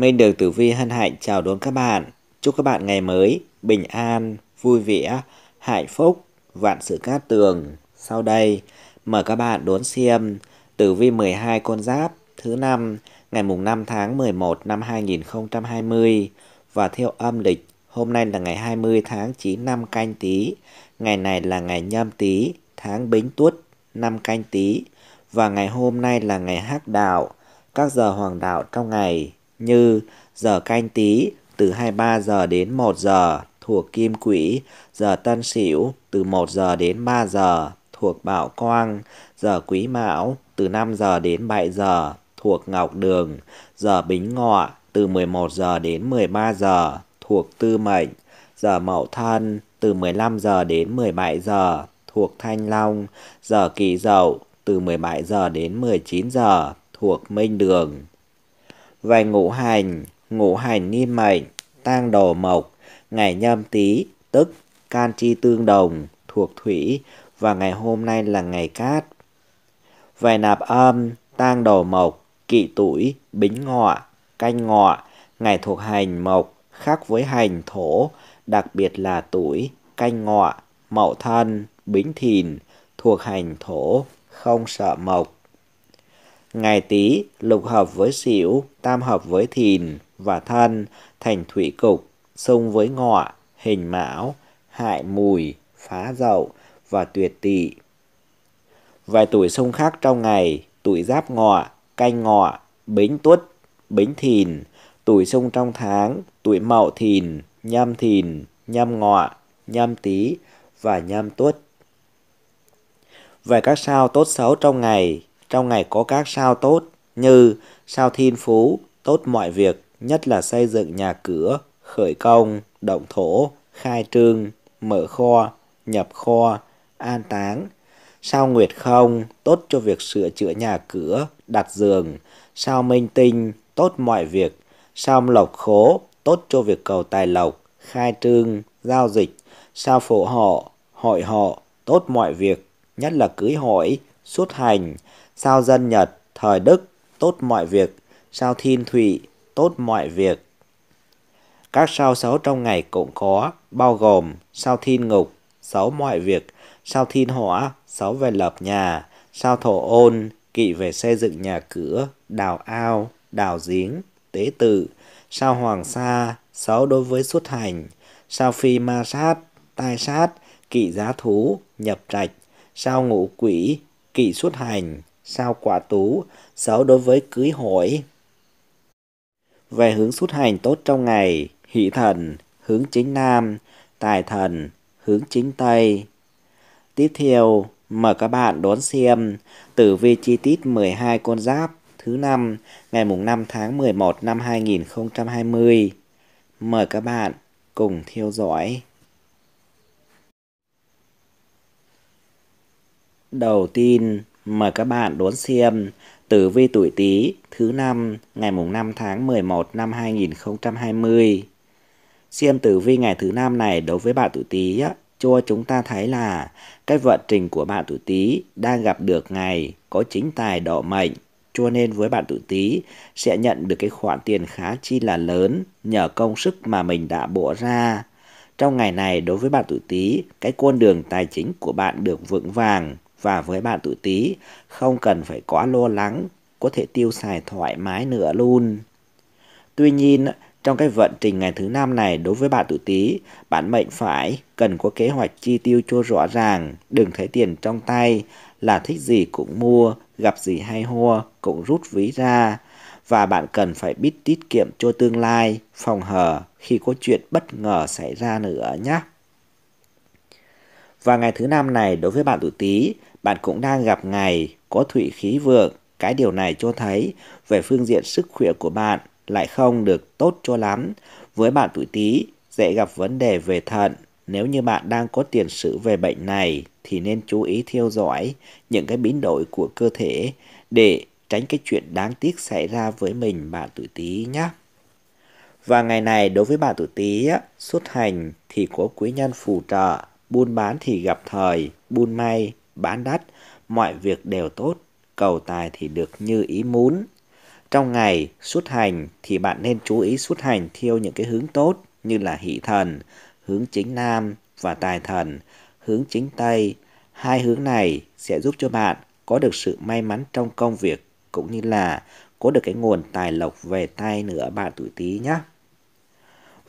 Minh được Tử Vi hân hạnh chào đón các bạn. Chúc các bạn ngày mới, bình an, vui vẻ, hạnh phúc, vạn sự cát tường. Sau đây, mời các bạn đón xem Tử Vi 12 con giáp thứ năm ngày mùng 5 tháng 11 năm 2020 và theo âm lịch hôm nay là ngày 20 tháng 9 năm canh tí. Ngày này là ngày nhâm tí, tháng bính tuất, năm canh tí và ngày hôm nay là ngày hắc đạo, các giờ hoàng đạo trong ngày như giờ canh tí từ 23 giờ đến 1 giờ thuộc kim quỹ, giờ tân sửu từ 1 giờ đến 3 giờ thuộc bảo quang, giờ quý mão từ 5 giờ đến 7 giờ thuộc ngọc đường, giờ bính ngọ từ 11 giờ đến 13 giờ thuộc tư mệnh, giờ mậu thân từ 15 giờ đến 17 giờ thuộc thanh long, giờ kỷ dậu từ 17 giờ đến 19 giờ thuộc minh đường. Về ngũ hành, ngũ hành niên mệnh, tang đồ mộc, ngày nhâm tý, tức can chi tương đồng, thuộc thủy và ngày hôm nay là ngày cát. Về nạp âm, tang đồ mộc, kỵ tuổi, bính ngọ, canh ngọ, ngày thuộc hành mộc khác với hành thổ, đặc biệt là tuổi, canh ngọ, mậu thân, bính thìn, thuộc hành thổ, không sợ mộc ngày Tý lục hợp với Sửu, tam hợp với Thìn và Thân, thành Thủy Cục, xung với Ngọ, Hình Mão, Hại Mùi, Phá Dậu và Tuyệt Tỵ. Vài tuổi xung khác trong ngày, tuổi Giáp Ngọ, Canh Ngọ, Bính Tuất, Bính Thìn, tuổi xung trong tháng, tuổi Mậu Thìn, Nhâm Thìn, Nhâm Ngọ, Nhâm Tý và Nhâm Tuất. Về các sao tốt xấu trong ngày, trong ngày có các sao tốt như sao thiên phú, tốt mọi việc, nhất là xây dựng nhà cửa, khởi công, động thổ, khai trương, mở kho, nhập kho, an táng. Sao nguyệt không, tốt cho việc sửa chữa nhà cửa, đặt giường. Sao minh tinh, tốt mọi việc. Sao lộc khố, tốt cho việc cầu tài lộc, khai trương, giao dịch. Sao phổ họ, hội họ, tốt mọi việc, nhất là cưới hỏi, xuất hành sao dân Nhật, thời Đức, tốt mọi việc, sao thiên thụy tốt mọi việc. Các sao xấu trong ngày cũng có, bao gồm sao thiên ngục, xấu mọi việc, sao thiên hỏa, xấu về lập nhà, sao thổ ôn, kỵ về xây dựng nhà cửa, đào ao, đào giếng, tế tự, sao hoàng sa, xấu đối với xuất hành, sao phi ma sát, tai sát, kỵ giá thú, nhập trạch, sao ngũ quỷ, kỵ xuất hành, sao quả tú, xấu đối với cưới hỏi. Về hướng xuất hành tốt trong ngày, hỷ thần, hướng chính nam, tài thần, hướng chính tây. Tiếp theo, mời các bạn đón xem tử vi chi tiết 12 con giáp thứ năm ngày mùng 5 tháng 11 năm 2020. Mời các bạn cùng theo dõi. Đầu tiên, Mời các bạn đón xem Tử vi tuổi Tý thứ năm ngày mùng 5 tháng 11 năm 2020. Xem tử vi ngày thứ năm này đối với bạn tuổi Tý á, cho chúng ta thấy là cái vận trình của bạn tuổi Tý đang gặp được ngày có chính tài độ mệnh, cho nên với bạn tuổi Tý sẽ nhận được cái khoản tiền khá chi là lớn nhờ công sức mà mình đã bỏ ra. Trong ngày này đối với bạn tuổi Tý, cái con đường tài chính của bạn được vững vàng, và với bạn tuổi Tý, không cần phải quá lo lắng, có thể tiêu xài thoải mái nữa luôn. Tuy nhiên, trong cái vận trình ngày thứ năm này đối với bạn tuổi Tý, bạn mệnh phải cần có kế hoạch chi tiêu cho rõ ràng, đừng thấy tiền trong tay là thích gì cũng mua, gặp gì hay ho cũng rút ví ra và bạn cần phải biết tiết kiệm cho tương lai, phòng hờ khi có chuyện bất ngờ xảy ra nữa nhé. Và ngày thứ năm này đối với bạn tuổi Tý, bạn cũng đang gặp ngày có thủy khí vượng. Cái điều này cho thấy về phương diện sức khỏe của bạn lại không được tốt cho lắm. Với bạn tuổi Tý dễ gặp vấn đề về thận. Nếu như bạn đang có tiền sử về bệnh này thì nên chú ý theo dõi những cái biến đổi của cơ thể để tránh cái chuyện đáng tiếc xảy ra với mình bạn tuổi Tý nhé. Và ngày này đối với bạn tuổi Tý xuất hành thì có quý nhân phù trợ, buôn bán thì gặp thời, buôn may bán đắt, mọi việc đều tốt, cầu tài thì được như ý muốn. Trong ngày xuất hành thì bạn nên chú ý xuất hành theo những cái hướng tốt như là hỷ thần, hướng chính nam và tài thần, hướng chính tây. Hai hướng này sẽ giúp cho bạn có được sự may mắn trong công việc cũng như là có được cái nguồn tài lộc về tay nữa bạn tuổi tí nhé.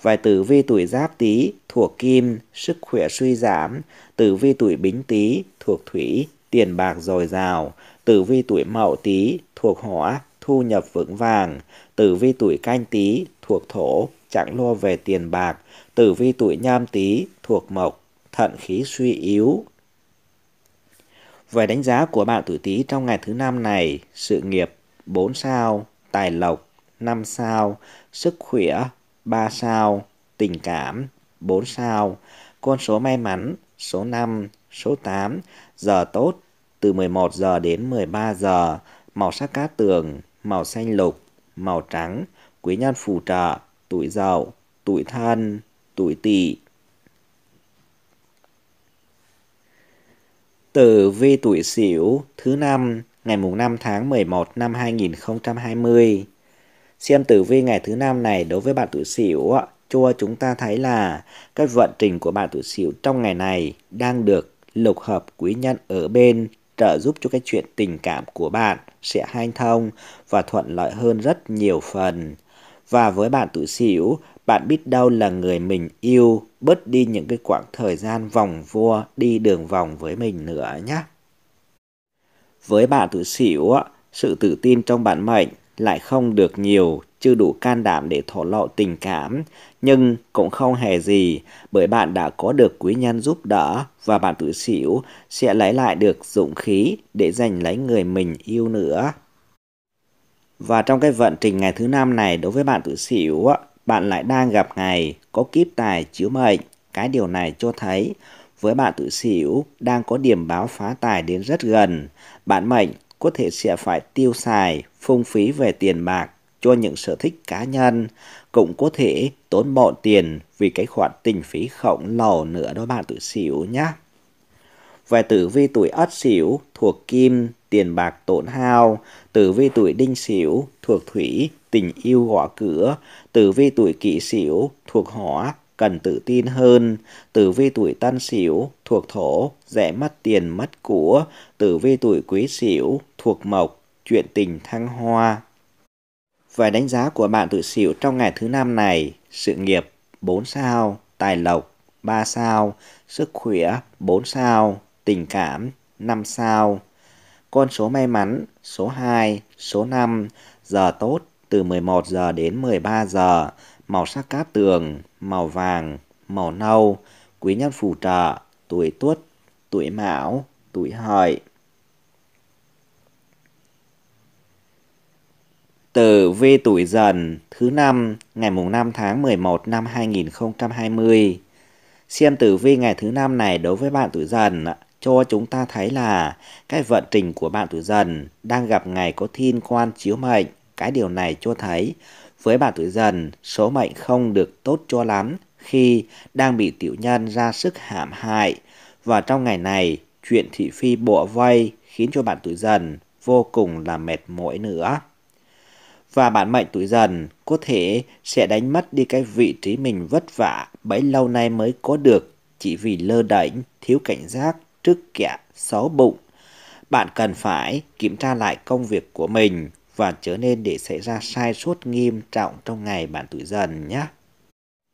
Vài tử vi tuổi giáp tý thuộc kim, sức khỏe suy giảm. Tử vi tuổi bính tý thuộc thủy, tiền bạc dồi dào. Tử vi tuổi mậu tý thuộc hỏa, thu nhập vững vàng. Tử vi tuổi canh tý thuộc thổ, chẳng lo về tiền bạc. Tử vi tuổi nhâm tý thuộc mộc, thận khí suy yếu. Về đánh giá của bạn tuổi Tý trong ngày thứ năm này, sự nghiệp 4 sao, tài lộc 5 sao, sức khỏe 3 sao, tình cảm 4 sao, con số may mắn số 5, số 8, giờ tốt từ 11 giờ đến 13 giờ, màu sắc cát tường, màu xanh lục, màu trắng, quý nhân phù trợ, tuổi dậu, tuổi thân, tuổi tỵ. Tử vi tuổi Sửu thứ năm ngày mùng 5 tháng 11 năm 2020. Xem tử vi ngày thứ năm này đối với bạn tuổi Sửu ạ, chúng ta thấy là các vận trình của bạn tuổi Sửu trong ngày này đang được lục hợp quý nhân ở bên trợ giúp cho cái chuyện tình cảm của bạn sẽ hanh thông và thuận lợi hơn rất nhiều phần. Và với bạn tuổi Sửu, bạn biết đâu là người mình yêu bớt đi những cái quãng thời gian vòng vua đi đường vòng với mình nữa nhé. Với bạn tuổi Sửu, sự tự tin trong bản mệnh lại không được nhiều, chưa đủ can đảm để thổ lộ tình cảm, nhưng cũng không hề gì, bởi bạn đã có được quý nhân giúp đỡ và bạn tự xỉu sẽ lấy lại được dũng khí để giành lấy người mình yêu nữa. Và trong cái vận trình ngày thứ năm này đối với bạn tự xỉu, bạn lại đang gặp ngày có kiếp tài chiếu mệnh. Cái điều này cho thấy với bạn tự xỉu đang có điểm báo phá tài đến rất gần. Bạn mệnh có thể sẽ phải tiêu xài phung phí về tiền bạc cho những sở thích cá nhân cũng có thể tốn bọn tiền vì cái khoản tình phí khổng lồ nữa đó bạn tự xỉu nhé. Về tử vi tuổi ất xỉu thuộc kim, tiền bạc tổn hao, tử vi tuổi đinh xỉu thuộc thủy, tình yêu gõ cửa, tử vi tuổi kỷ xỉu thuộc hỏa, cần tự tin hơn, tử vi tuổi tân xỉu thuộc thổ, dễ mất tiền mất của, tử vi tuổi quý xỉu thuộc mộc, chuyện tình thăng hoa. Vài đánh giá của bạn tự xỉu trong ngày thứ năm này, sự nghiệp 4 sao, tài lộc 3 sao, sức khỏe 4 sao, tình cảm 5 sao. Con số may mắn số 2, số 5, giờ tốt từ 11 giờ đến 13 giờ, màu sắc cát tường, màu vàng, màu nâu, quý nhân phù trợ, tuổi tuất, tuổi mão, tuổi hợi. Tử vi tuổi dần thứ năm ngày mùng 5 tháng 11 năm 2020. Xem tử vi ngày thứ năm này đối với bạn tuổi dần cho chúng ta thấy là cái vận trình của bạn tuổi dần đang gặp ngày có thiên quan chiếu mệnh. Cái điều này cho thấy với bạn tuổi dần số mệnh không được tốt cho lắm khi đang bị tiểu nhân ra sức hãm hại và trong ngày này chuyện thị phi bộ vây khiến cho bạn tuổi dần vô cùng là mệt mỏi nữa và bản mệnh tuổi dần có thể sẽ đánh mất đi cái vị trí mình vất vả bấy lâu nay mới có được chỉ vì lơ đẩnh, thiếu cảnh giác, trước kẻ, xấu bụng. Bạn cần phải kiểm tra lại công việc của mình và trở nên để xảy ra sai sót nghiêm trọng trong ngày bạn tuổi dần nhé.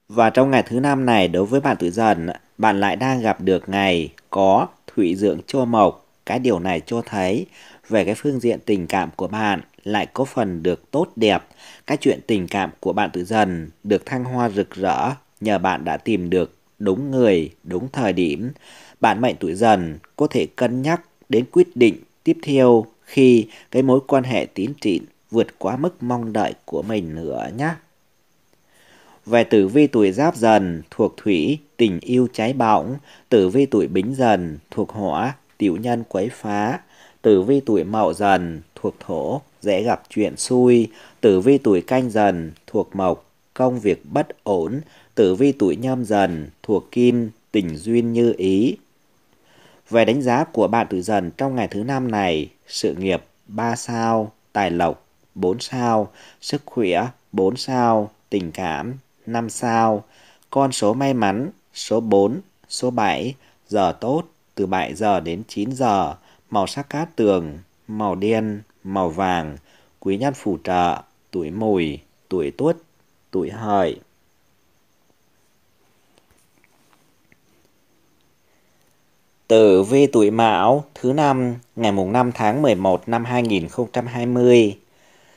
Và trong ngày thứ năm này đối với bạn tuổi dần, bạn lại đang gặp được ngày có thủy dưỡng cho mộc. Cái điều này cho thấy về cái phương diện tình cảm của bạn lại có phần được tốt đẹp, các chuyện tình cảm của bạn tự dần được thăng hoa rực rỡ nhờ bạn đã tìm được đúng người, đúng thời điểm. Bạn mệnh tuổi dần có thể cân nhắc đến quyết định tiếp theo khi cái mối quan hệ tiến triển vượt quá mức mong đợi của mình nữa nhé. Về tử vi tuổi giáp dần thuộc thủy, tình yêu cháy bỏng, tử vi tuổi bính dần thuộc hỏa, tiểu nhân quấy phá, tử vi tuổi mậu dần thuộc thổ, dễ gặp chuyện xui, tử vi tuổi canh dần thuộc mộc, công việc bất ổn, tử vi tuổi nhâm dần thuộc kim, tình duyên như ý. Về đánh giá của bạn tử dần trong ngày thứ năm này, sự nghiệp 3 sao, tài lộc 4 sao, sức khỏe 4 sao, tình cảm 5 sao, con số may mắn số 4, số 7, giờ tốt từ 7 giờ đến 9 giờ, màu sắc cát tường, màu đen, màu vàng, quý nhân phù trợ, tuổi mùi, tuổi tuất, tuổi hợi. Tử vi tuổi Mão thứ năm ngày mùng 5 tháng 11 năm 2020.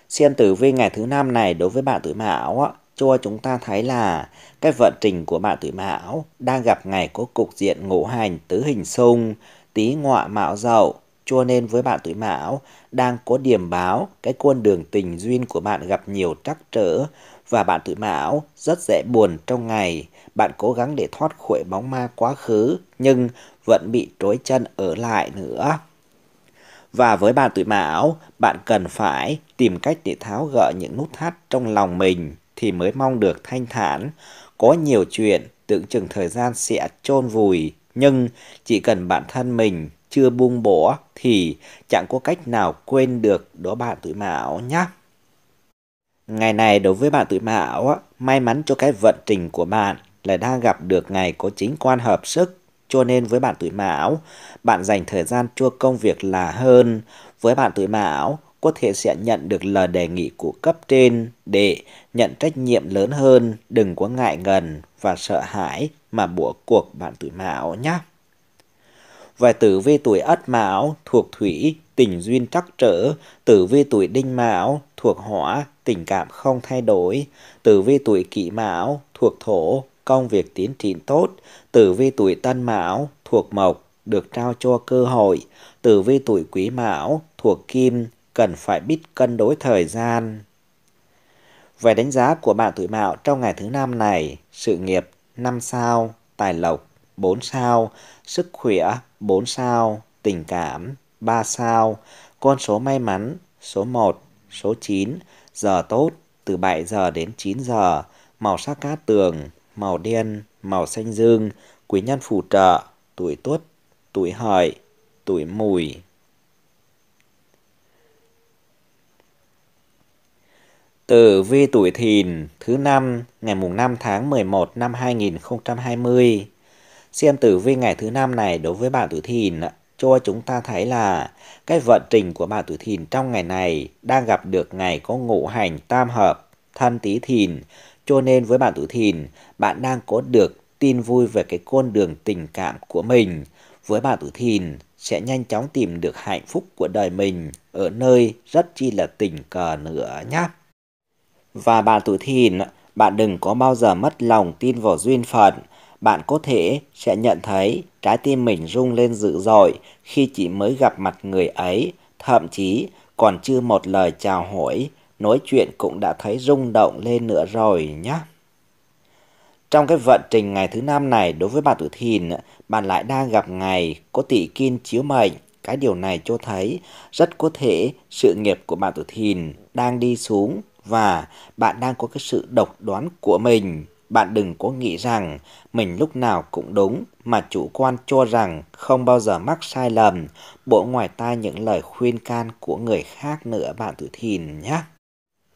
Xem tử vi ngày thứ năm này đối với bạn tuổi Mão cho chúng ta thấy là cái vận trình của bạn tuổi Mão đang gặp ngày có cục diện ngũ hành tứ hình xung, tý ngọa mão dậu cho nên với bạn tuổi mão, đang có điểm báo cái con đường tình duyên của bạn gặp nhiều trắc trở và bạn tuổi mão rất dễ buồn trong ngày. Bạn cố gắng để thoát khỏi bóng ma quá khứ nhưng vẫn bị trói chân ở lại nữa. Và với bạn tuổi mão, bạn cần phải tìm cách để tháo gỡ những nút thắt trong lòng mình thì mới mong được thanh thản. Có nhiều chuyện tưởng chừng thời gian sẽ chôn vùi nhưng chỉ cần bản thân mình chưa buông bỏ thì chẳng có cách nào quên được đó bạn tuổi mão nhé. Ngày này đối với bạn tuổi mão, may mắn cho cái vận trình của bạn là đang gặp được ngày có chính quan hợp sức. Cho nên với bạn tuổi mão, bạn dành thời gian cho công việc là hơn. Với bạn tuổi mão, có thể sẽ nhận được lời đề nghị của cấp trên để nhận trách nhiệm lớn hơn, đừng có ngại ngần và sợ hãi mà bỏ cuộc bạn tuổi mão nhé và tử vi tuổi ất mão thuộc thủy tình duyên trắc trở tử vi tuổi đinh mão thuộc hỏa tình cảm không thay đổi tử vi tuổi kỷ mão thuộc thổ công việc tiến triển tốt tử vi tuổi tân mão thuộc mộc được trao cho cơ hội tử vi tuổi quý mão thuộc kim cần phải biết cân đối thời gian về đánh giá của bạn tuổi mão trong ngày thứ năm này sự nghiệp năm sao tài lộc 4 sao, sức khỏe 4 sao, tình cảm 3 sao, con số may mắn số 1, số 9, giờ tốt từ 7 giờ đến 9 giờ, màu sắc cát tường, màu đen, màu xanh dương, quý nhân phù trợ, tuổi tuất, tuổi hợi, tuổi mùi. Tử vi tuổi thìn thứ năm ngày mùng 5 tháng 11 năm 2020 xem tử vi ngày thứ năm này đối với bạn tuổi thìn cho chúng ta thấy là cái vận trình của bạn tuổi thìn trong ngày này đang gặp được ngày có ngũ hành tam hợp thân tý thìn cho nên với bạn tuổi thìn bạn đang có được tin vui về cái con đường tình cảm của mình với bạn tuổi thìn sẽ nhanh chóng tìm được hạnh phúc của đời mình ở nơi rất chi là tình cờ nữa nhé và bạn tuổi thìn bạn đừng có bao giờ mất lòng tin vào duyên phận bạn có thể sẽ nhận thấy trái tim mình rung lên dữ dội khi chỉ mới gặp mặt người ấy, thậm chí còn chưa một lời chào hỏi, nói chuyện cũng đã thấy rung động lên nữa rồi nhé. Trong cái vận trình ngày thứ năm này đối với bạn tuổi thìn, bạn lại đang gặp ngày có tỷ kim chiếu mệnh. Cái điều này cho thấy rất có thể sự nghiệp của bạn tuổi thìn đang đi xuống và bạn đang có cái sự độc đoán của mình bạn đừng có nghĩ rằng mình lúc nào cũng đúng mà chủ quan cho rằng không bao giờ mắc sai lầm, bộ ngoài tai những lời khuyên can của người khác nữa bạn tử thìn nhé.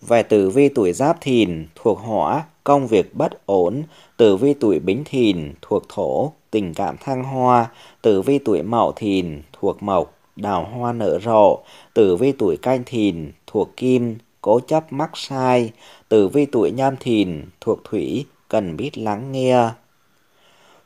Về tử vi tuổi giáp thìn thuộc hỏa, công việc bất ổn, tử vi tuổi bính thìn thuộc thổ, tình cảm thăng hoa, tử vi tuổi mậu thìn thuộc mộc, đào hoa nở rộ, tử vi tuổi canh thìn thuộc kim, cố chấp mắc sai, tử vi tuổi nhâm thìn thuộc thủy, cần biết lắng nghe.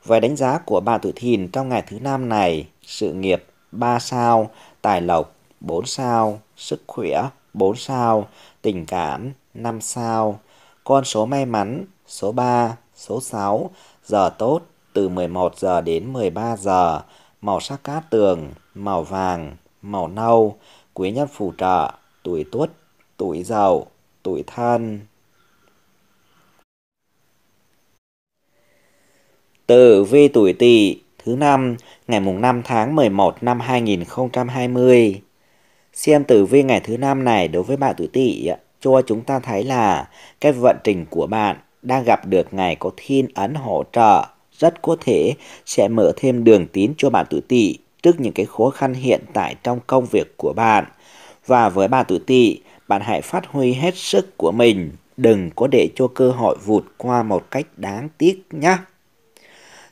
Về đánh giá của bà Tự Thìn trong ngày thứ năm này, sự nghiệp 3 sao, tài lộc 4 sao, sức khỏe 4 sao, tình cảm 5 sao, con số may mắn số 3, số 6, giờ tốt từ 11 giờ đến 13 giờ, màu sắc cát tường, màu vàng, màu nâu, quý nhân phù trợ, tuổi tuất, tuổi dậu, tuổi thân. tử vi tuổi Tỵ thứ năm ngày mùng 5 tháng 11 năm 2020. Xem tử vi ngày thứ năm này đối với bạn tuổi Tỵ cho chúng ta thấy là cái vận trình của bạn đang gặp được ngày có thiên ấn hỗ trợ rất có thể sẽ mở thêm đường tín cho bạn tuổi Tỵ trước những cái khó khăn hiện tại trong công việc của bạn. Và với bạn tuổi Tỵ, bạn hãy phát huy hết sức của mình, đừng có để cho cơ hội vụt qua một cách đáng tiếc nhé.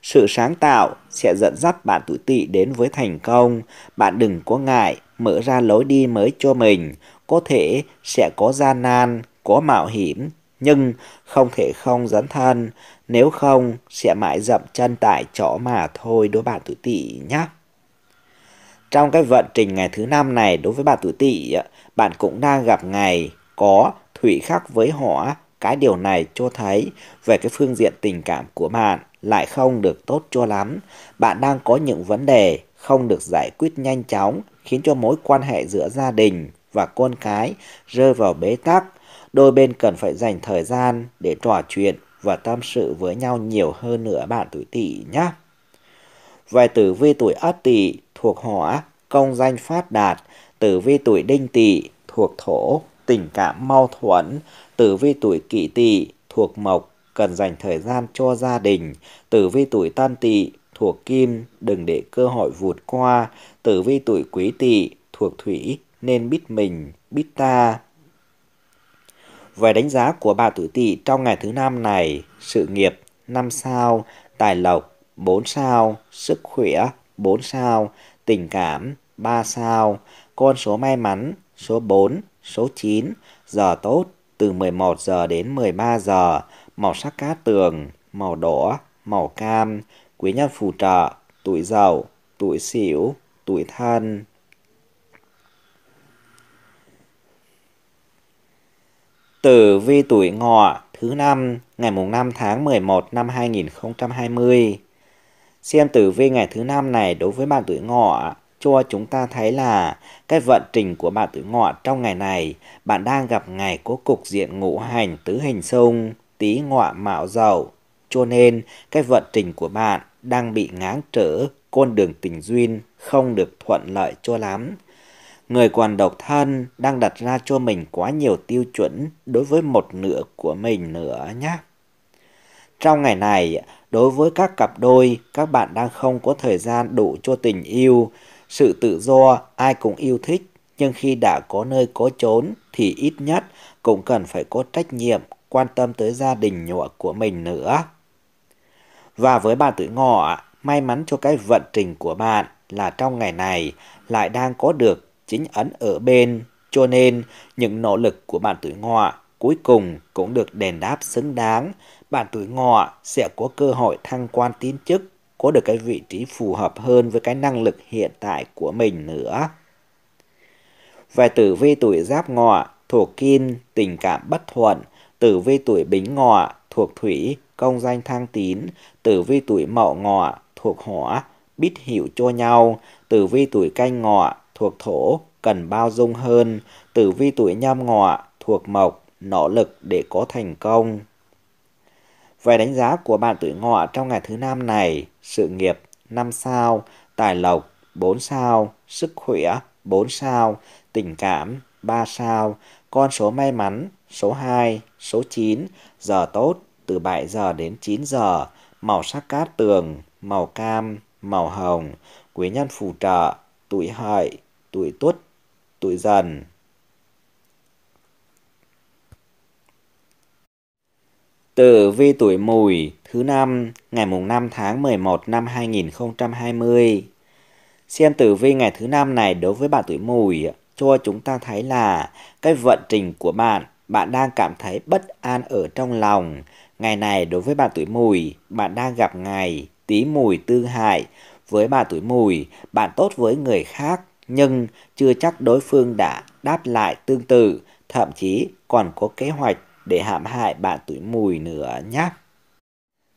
Sự sáng tạo sẽ dẫn dắt bạn tuổi tỵ đến với thành công. Bạn đừng có ngại, mở ra lối đi mới cho mình. Có thể sẽ có gian nan, có mạo hiểm, nhưng không thể không dấn thân. Nếu không, sẽ mãi dậm chân tại chỗ mà thôi đối bạn tuổi tỵ nhé. Trong cái vận trình ngày thứ năm này đối với bạn tuổi tỵ, bạn cũng đang gặp ngày có thủy khắc với hỏa. Cái điều này cho thấy về cái phương diện tình cảm của bạn lại không được tốt cho lắm. Bạn đang có những vấn đề không được giải quyết nhanh chóng, khiến cho mối quan hệ giữa gia đình và con cái rơi vào bế tắc. Đôi bên cần phải dành thời gian để trò chuyện và tâm sự với nhau nhiều hơn nữa bạn tuổi tỵ nhé. Vài tử vi tuổi ất tỵ thuộc hỏa, công danh phát đạt, tử vi tuổi đinh tỵ thuộc thổ, tình cảm mau thuẫn, tử vi tuổi kỷ tỵ thuộc mộc, cần dành thời gian cho gia đình, tử vi tuổi tan tỵ thuộc kim, đừng để cơ hội vụt qua, tử vi tuổi quý tỵ thuộc thủy nên biết mình, biết ta. Về đánh giá của bà tuổi tỵ trong ngày thứ năm này, sự nghiệp 5 sao, tài lộc 4 sao, sức khỏe 4 sao, tình cảm 3 sao, con số may mắn số 4, số 9, giờ tốt từ 11 giờ đến 13 giờ, màu sắc cá tường, màu đỏ, màu cam, quý nhân phù trợ, tuổi giàu, tuổi xỉu, tuổi thân. Tử vi tuổi ngọ thứ năm ngày mùng 5 tháng 11 năm 2020. Xem tử vi ngày thứ năm này đối với bạn tuổi ngọ cho chúng ta thấy là cái vận trình của bạn tuổi ngọ trong ngày này bạn đang gặp ngày có cục diện ngũ hành tứ hình xung tí ngọa mạo giàu. Cho nên, cái vận trình của bạn đang bị ngáng trở, con đường tình duyên không được thuận lợi cho lắm. Người còn độc thân đang đặt ra cho mình quá nhiều tiêu chuẩn đối với một nửa của mình nữa nhé. Trong ngày này, đối với các cặp đôi, các bạn đang không có thời gian đủ cho tình yêu. Sự tự do ai cũng yêu thích, nhưng khi đã có nơi có chốn thì ít nhất cũng cần phải có trách nhiệm quan tâm tới gia đình nhụa của mình nữa. Và với bạn tuổi ngọ, may mắn cho cái vận trình của bạn là trong ngày này lại đang có được chính ấn ở bên, cho nên những nỗ lực của bạn tuổi ngọ cuối cùng cũng được đền đáp xứng đáng. Bạn tuổi ngọ sẽ có cơ hội thăng quan tiến chức, có được cái vị trí phù hợp hơn với cái năng lực hiện tại của mình nữa. Về tử vi tuổi giáp ngọ, thổ kim, tình cảm bất thuận, tử vi tuổi bính ngọ thuộc thủy, công danh thăng tín, tử vi tuổi mậu ngọ thuộc hỏa, biết hiểu cho nhau, tử vi tuổi canh ngọ thuộc thổ, cần bao dung hơn, tử vi tuổi nhâm ngọ thuộc mộc, nỗ lực để có thành công. Về đánh giá của bạn tuổi ngọ trong ngày thứ năm này, sự nghiệp 5 sao, tài lộc 4 sao, sức khỏe 4 sao, tình cảm 3 sao, con số may mắn số 2, số 9, giờ tốt từ 7 giờ đến 9 giờ, màu sắc cát tường, màu cam, màu hồng, quý nhân phù trợ, tuổi hợi, tuổi tuất, tuổi dần. Tử vi tuổi mùi thứ năm ngày mùng 5 tháng 11 năm 2020. Xem tử vi ngày thứ năm này đối với bạn tuổi mùi cho chúng ta thấy là cái vận trình của bạn bạn đang cảm thấy bất an ở trong lòng. Ngày này đối với bạn tuổi mùi, bạn đang gặp ngày tí mùi tư hại. Với bạn tuổi mùi, bạn tốt với người khác, nhưng chưa chắc đối phương đã đáp lại tương tự, thậm chí còn có kế hoạch để hãm hại bạn tuổi mùi nữa nhé.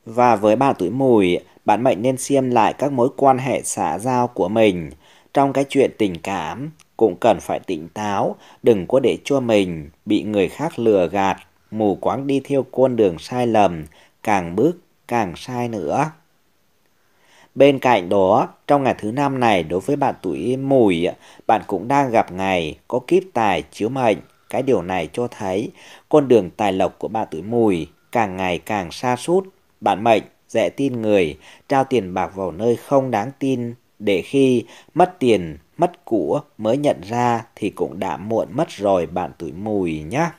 Và với bạn tuổi mùi, bạn mệnh nên xem lại các mối quan hệ xã giao của mình. Trong cái chuyện tình cảm, cũng cần phải tỉnh táo, đừng có để cho mình bị người khác lừa gạt, mù quáng đi theo con đường sai lầm, càng bước càng sai nữa. Bên cạnh đó, trong ngày thứ năm này đối với bạn tuổi mùi, bạn cũng đang gặp ngày có kiếp tài chiếu mệnh. Cái điều này cho thấy con đường tài lộc của bạn tuổi mùi càng ngày càng xa sút Bạn mệnh dễ tin người, trao tiền bạc vào nơi không đáng tin để khi mất tiền mất của mới nhận ra thì cũng đã muộn mất rồi bạn tuổi mùi nhé.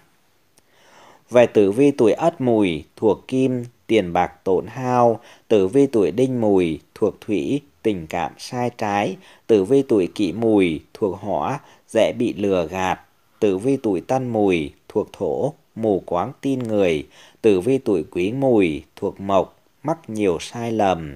Về tử vi tuổi ất mùi thuộc kim, tiền bạc tổn hao, tử vi tuổi đinh mùi thuộc thủy, tình cảm sai trái, tử vi tuổi kỷ mùi thuộc hỏa, dễ bị lừa gạt, tử vi tuổi tân mùi thuộc thổ, mù quáng tin người, tử vi tuổi quý mùi thuộc mộc, mắc nhiều sai lầm.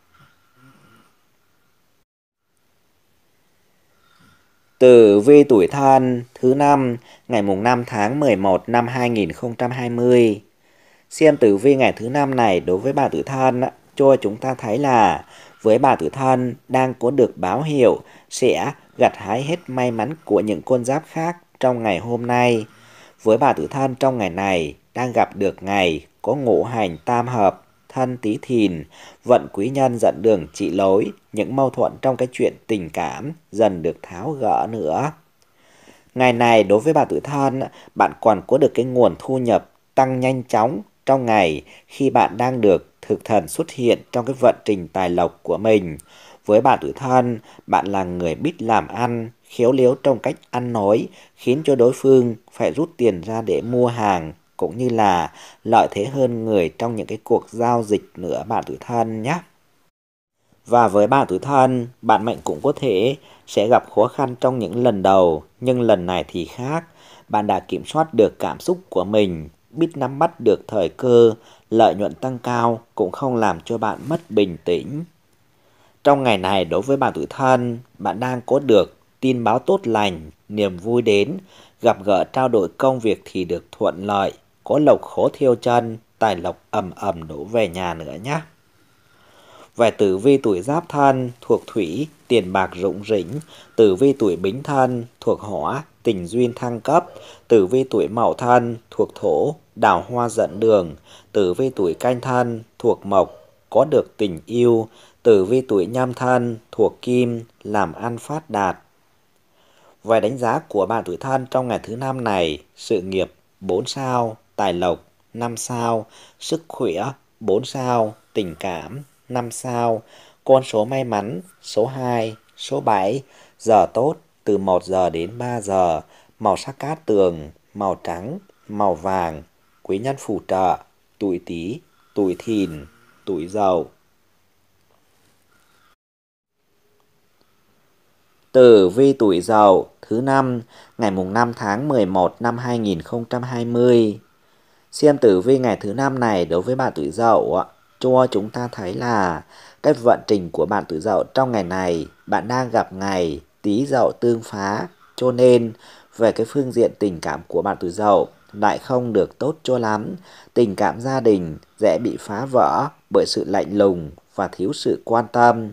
Tử vi tuổi thân thứ năm ngày mùng 5 tháng 11 năm 2020. Xem tử vi ngày thứ năm này đối với bà tử thân cho chúng ta thấy là với bà tử thân đang có được báo hiệu sẽ gặt hái hết may mắn của những con giáp khác trong ngày hôm nay. Với bà tử thân trong ngày này đang gặp được ngày có ngũ hành tam hợp thân tí thìn, vận quý nhân dẫn đường trị lối, những mâu thuẫn trong cái chuyện tình cảm dần được tháo gỡ nữa. Ngày này đối với bà tự thân, bạn còn có được cái nguồn thu nhập tăng nhanh chóng trong ngày khi bạn đang được thực thần xuất hiện trong cái vận trình tài lộc của mình. Với bạn tự thân, bạn là người biết làm ăn, khéo léo trong cách ăn nói, khiến cho đối phương phải rút tiền ra để mua hàng cũng như là lợi thế hơn người trong những cái cuộc giao dịch nữa bạn tuổi thân nhé. Và với bạn tuổi thân, bạn mệnh cũng có thể sẽ gặp khó khăn trong những lần đầu, nhưng lần này thì khác. Bạn đã kiểm soát được cảm xúc của mình, biết nắm bắt được thời cơ, lợi nhuận tăng cao cũng không làm cho bạn mất bình tĩnh. Trong ngày này đối với bạn tuổi thân, bạn đang có được tin báo tốt lành, niềm vui đến, gặp gỡ trao đổi công việc thì được thuận lợi, có lộc khó thiêu chân, tài lộc ẩm ẩm đổ về nhà nữa nhé. Về tử vi tuổi giáp thân thuộc thủy, tiền bạc rụng rỉnh, tử vi tuổi bính thân thuộc hỏa, tình duyên thăng cấp, tử vi tuổi mậu thân thuộc thổ, đào hoa dẫn đường, tử vi tuổi canh thân thuộc mộc, có được tình yêu, tử vi tuổi nhâm thân thuộc kim, làm ăn phát đạt. Về đánh giá của bạn tuổi thân trong ngày thứ năm này, sự nghiệp 4 sao, tài lộc 5 sao, sức khỏe 4 sao, tình cảm 5 sao, con số may mắn số 2, số 7, giờ tốt từ 1 giờ đến 3 giờ, màu sắc cát tường, màu trắng, màu vàng, quý nhân phù trợ, tuổi tý, tuổi thìn, tuổi dậu. Tử vi tuổi dậu thứ năm ngày mùng 5 tháng 11 năm 2020 Xem tử vi ngày thứ năm này đối với bạn tuổi dậu cho chúng ta thấy là cái vận trình của bạn tuổi dậu trong ngày này bạn đang gặp ngày tí dậu tương phá cho nên về cái phương diện tình cảm của bạn tuổi dậu lại không được tốt cho lắm tình cảm gia đình dễ bị phá vỡ bởi sự lạnh lùng và thiếu sự quan tâm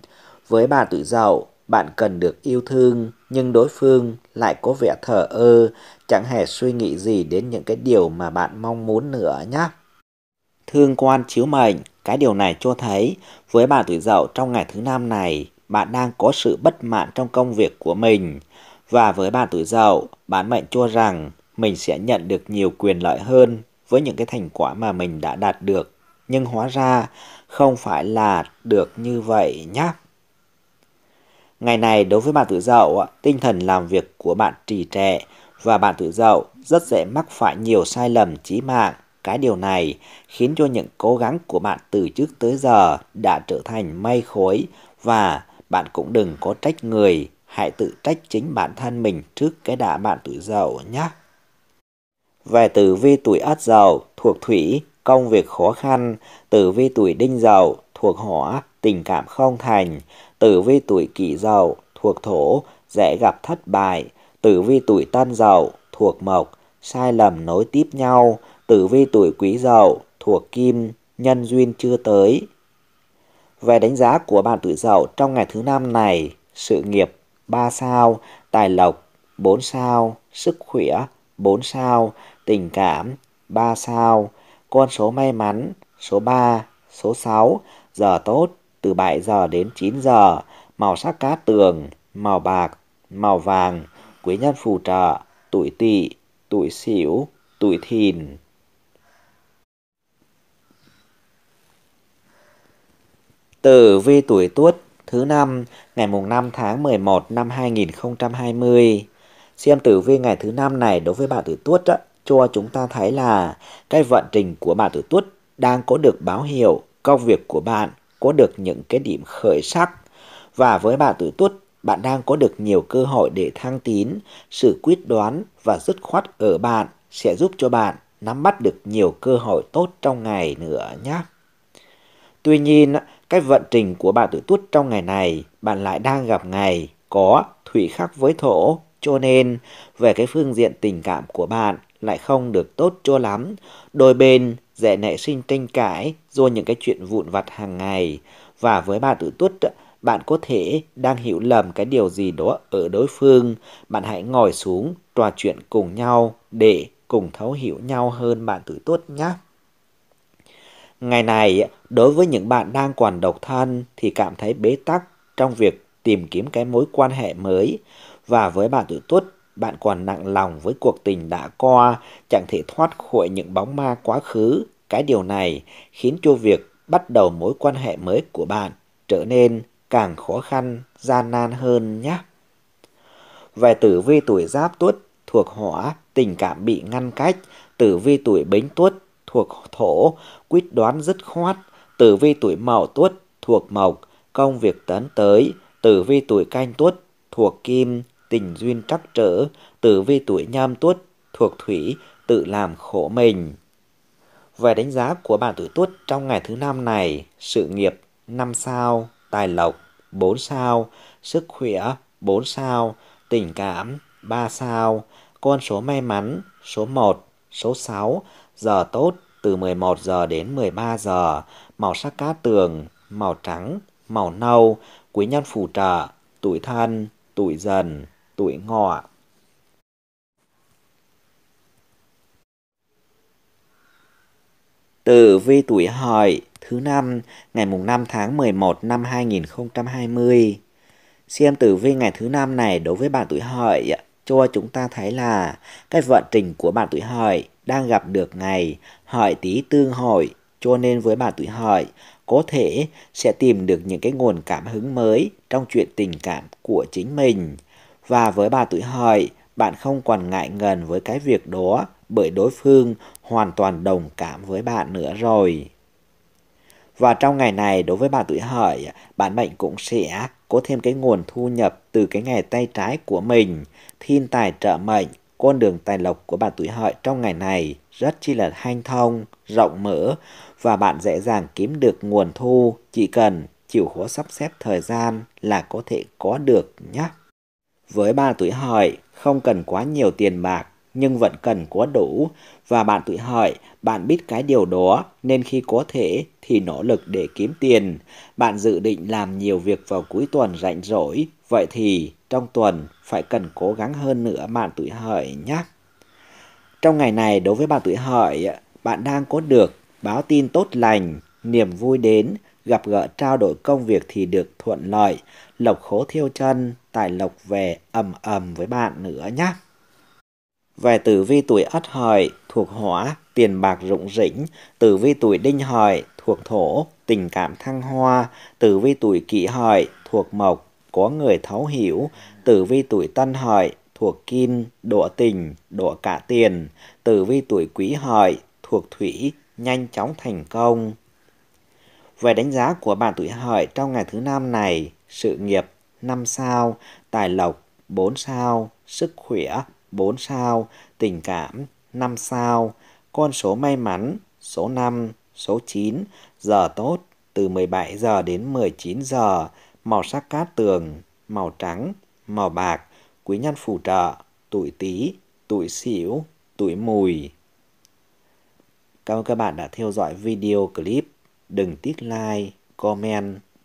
với bạn tuổi dậu bạn cần được yêu thương, nhưng đối phương lại có vẻ thờ ơ, chẳng hề suy nghĩ gì đến những cái điều mà bạn mong muốn nữa nhé. Thương quan chiếu mệnh, cái điều này cho thấy với bạn tuổi dậu trong ngày thứ năm này, bạn đang có sự bất mãn trong công việc của mình. Và với bạn tuổi dậu, bạn mệnh cho rằng mình sẽ nhận được nhiều quyền lợi hơn với những cái thành quả mà mình đã đạt được. Nhưng hóa ra không phải là được như vậy nhé. Ngày này đối với bạn tự dậu, tinh thần làm việc của bạn trì trệ và bạn tự dậu rất dễ mắc phải nhiều sai lầm chí mạng. Cái điều này khiến cho những cố gắng của bạn từ trước tới giờ đã trở thành mây khối và bạn cũng đừng có trách người, hãy tự trách chính bản thân mình trước cái đã bạn tuổi dậu nhé. Về tử vi tuổi ất dậu thuộc thủy, công việc khó khăn, tử vi tuổi đinh dậu thuộc hỏa, tình cảm không thành, tử vi tuổi kỷ dậu thuộc thổ dễ gặp thất bại tử vi tuổi tân dậu thuộc mộc sai lầm nối tiếp nhau tử vi tuổi quý dậu thuộc kim nhân duyên chưa tới về đánh giá của bạn tuổi dậu trong ngày thứ năm này sự nghiệp 3 sao tài lộc 4 sao sức khỏe 4 sao tình cảm 3 sao con số may mắn số 3 số 6 giờ tốt từ 7 giờ đến 9 giờ, màu sắc cá tường, màu bạc, màu vàng, quý nhân phù trợ, tuổi tỵ, tuổi sửu, tuổi thìn. Tử vi tuổi Tuất thứ năm ngày mùng 5 tháng 11 năm 2020. Xem tử vi ngày thứ năm này đối với bạn tuổi Tuất á, cho chúng ta thấy là cái vận trình của bạn tuổi Tuất đang có được báo hiệu công việc của bạn có được những cái điểm khởi sắc. Và với bạn tuổi tuất, bạn đang có được nhiều cơ hội để thăng tín, sự quyết đoán và dứt khoát ở bạn sẽ giúp cho bạn nắm bắt được nhiều cơ hội tốt trong ngày nữa nhé. Tuy nhiên, cái vận trình của bạn tuổi tuất trong ngày này, bạn lại đang gặp ngày có thủy khắc với thổ, cho nên về cái phương diện tình cảm của bạn lại không được tốt cho lắm. Đôi bên dễ nảy sinh tranh cãi do những cái chuyện vụn vặt hàng ngày. Và với bà tử tuất, bạn có thể đang hiểu lầm cái điều gì đó ở đối phương. Bạn hãy ngồi xuống, trò chuyện cùng nhau để cùng thấu hiểu nhau hơn bạn tử tuất nhé. Ngày này, đối với những bạn đang còn độc thân thì cảm thấy bế tắc trong việc tìm kiếm cái mối quan hệ mới. Và với bạn tử tuất, bạn còn nặng lòng với cuộc tình đã qua, chẳng thể thoát khỏi những bóng ma quá khứ. Cái điều này khiến cho việc bắt đầu mối quan hệ mới của bạn trở nên càng khó khăn, gian nan hơn nhé. Về tử vi tuổi giáp tuất thuộc hỏa, tình cảm bị ngăn cách, tử vi tuổi bính tuất thuộc thổ, quyết đoán dứt khoát, tử vi tuổi mậu tuất thuộc mộc, công việc tấn tới, tử vi tuổi canh tuất thuộc kim, tình duyên trắc trở, tử vi tuổi nhâm tuất, thuộc thủy, tự làm khổ mình. Về đánh giá của bạn tuổi tuất trong ngày thứ năm này, sự nghiệp 5 sao, tài lộc 4 sao, sức khỏe 4 sao, tình cảm 3 sao, con số may mắn số 1, số 6, giờ tốt từ 11 giờ đến 13 giờ, màu sắc cá tường, màu trắng, màu nâu, quý nhân phù trợ, tuổi thân, tuổi dần tuổi ngọ. Tử vi tuổi hợi thứ năm ngày mùng 5 tháng 11 năm 2020. Xem tử vi ngày thứ năm này đối với bạn tuổi hợi cho chúng ta thấy là cái vận trình của bạn tuổi hợi đang gặp được ngày hợi tí tương hội cho nên với bạn tuổi hợi có thể sẽ tìm được những cái nguồn cảm hứng mới trong chuyện tình cảm của chính mình và với bà tuổi hợi, bạn không còn ngại ngần với cái việc đó bởi đối phương hoàn toàn đồng cảm với bạn nữa rồi. Và trong ngày này đối với bà tuổi hợi, bạn mệnh cũng sẽ có thêm cái nguồn thu nhập từ cái nghề tay trái của mình, thiên tài trợ mệnh, con đường tài lộc của bà tuổi hợi trong ngày này rất chi là hanh thông, rộng mở và bạn dễ dàng kiếm được nguồn thu chỉ cần chịu khó sắp xếp thời gian là có thể có được nhé. Với bạn tuổi hợi, không cần quá nhiều tiền bạc, nhưng vẫn cần có đủ. Và bạn tuổi hợi, bạn biết cái điều đó, nên khi có thể thì nỗ lực để kiếm tiền. Bạn dự định làm nhiều việc vào cuối tuần rảnh rỗi, vậy thì trong tuần phải cần cố gắng hơn nữa bạn tuổi hợi nhé. Trong ngày này, đối với bạn tuổi hợi, bạn đang có được báo tin tốt lành, niềm vui đến, gặp gỡ trao đổi công việc thì được thuận lợi, lộc khố thiêu chân, tài lộc về ầm ầm với bạn nữa nhé. Về tử vi tuổi ất hợi thuộc hỏa, tiền bạc rụng rỉnh, tử vi tuổi đinh hợi thuộc thổ, tình cảm thăng hoa, tử vi tuổi kỷ hợi thuộc mộc, có người thấu hiểu, tử vi tuổi tân hợi thuộc kim, độ tình, độ cả tiền, tử vi tuổi quý hợi thuộc thủy, nhanh chóng thành công. Về đánh giá của bạn tuổi hợi trong ngày thứ năm này, sự nghiệp 5 sao, tài lộc 4 sao, sức khỏe 4 sao, tình cảm 5 sao, con số may mắn số 5, số 9, giờ tốt từ 17 giờ đến 19 giờ, màu sắc cát tường, màu trắng, màu bạc, quý nhân phù trợ, tuổi Tý, tuổi Sửu, tuổi Mùi. Cảm ơn các bạn đã theo dõi video clip. Đừng tiếc like, comment